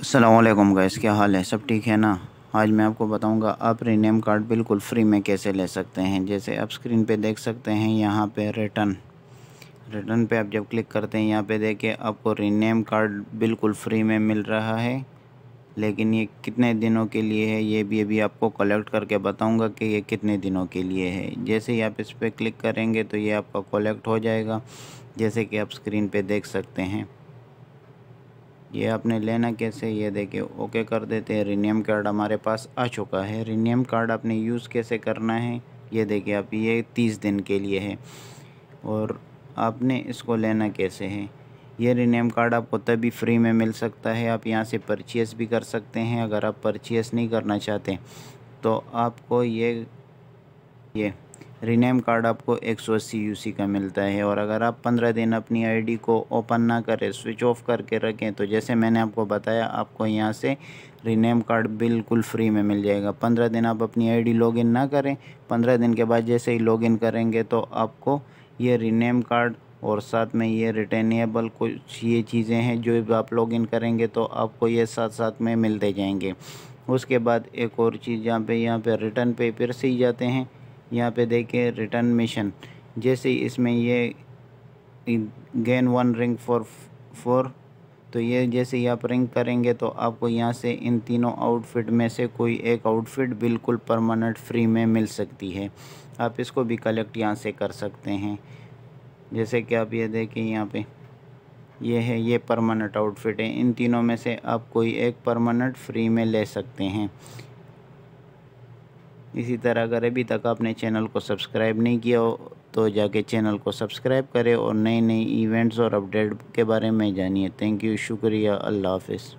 Aslam gas क्या हाल है सब ठीक है ना आज मैं आपको बताऊंगा आप रिनेम कार्ड बिल्कुल फ्री में कैसे ले सकते हैं जैसे आप स्क्रीन पे देख सकते हैं यहाँ पे रिटर्न रिटर्न पे आप जब क्लिक करते हैं यहाँ पे देखिए आपको रिनेम कार्ड बिल्कुल फ्री में मिल रहा है लेकिन ये कितने दिनों के लिए है ये भी अभी आपको कलेक्ट करके बताऊँगा कि ये कितने दिनों के लिए है जैसे ही आप इस पर क्लिक करेंगे तो ये आपका कलेक्ट हो जाएगा जैसे कि आप स्क्रीन पर देख सकते हैं ये आपने लेना कैसे ये देखिए ओके कर देते हैं रिनियम कार्ड हमारे पास आ चुका है रिनियम कार्ड आपने यूज़ कैसे करना है ये देखिए आप ये तीस दिन के लिए है और आपने इसको लेना कैसे है ये रिनेम कार्ड आपको तभी फ्री में मिल सकता है आप यहाँ से परचेस भी कर सकते हैं अगर आप परचेस नहीं करना चाहते तो आपको ये ये रीनेम कार्ड आपको एक सौ अस्सी यू सी का मिलता है और अगर आप पंद्रह दिन अपनी आई डी को ओपन ना करें स्विच ऑफ करके रखें तो जैसे मैंने आपको बताया आपको यहाँ से रीनेम कार्ड बिल्कुल फ्री में मिल जाएगा पंद्रह दिन आप अपनी आई डी लॉगिन ना करें पंद्रह दिन के बाद जैसे ही लॉगिन करेंगे तो आपको ये रीनेम कार्ड और साथ में ये रिटर्नेबल कुछ ये चीज़ें हैं जो आप लॉगिन करेंगे तो आपको ये साथ साथ में मिलते जाएंगे उसके बाद एक और चीज़ यहाँ पे यहाँ पे रिटर्न पे फिर से ही जाते हैं यहाँ पे देखें रिटर्न मिशन जैसे इसमें ये gain one ring for four तो ये जैसे ही आप रिंग करेंगे तो आपको यहाँ से इन तीनों आउटफिट में से कोई एक आउटफिट बिल्कुल परमानेंट फ्री में मिल सकती है आप इसको भी कलेक्ट यहाँ से कर सकते हैं जैसे कि आप ये देखें यहाँ पे ये है ये परमानेंट आउटफिट है इन तीनों में से आप कोई एक परमानेंट फ्री में ले सकते हैं इसी तरह अगर अभी तक आपने चैनल को सब्सक्राइब नहीं किया हो तो जाके चैनल को सब्सक्राइब करें और नए नए इवेंट्स और अपडेट के बारे में जानिए थैंक यू शुक्रिया अल्लाह हाफिज़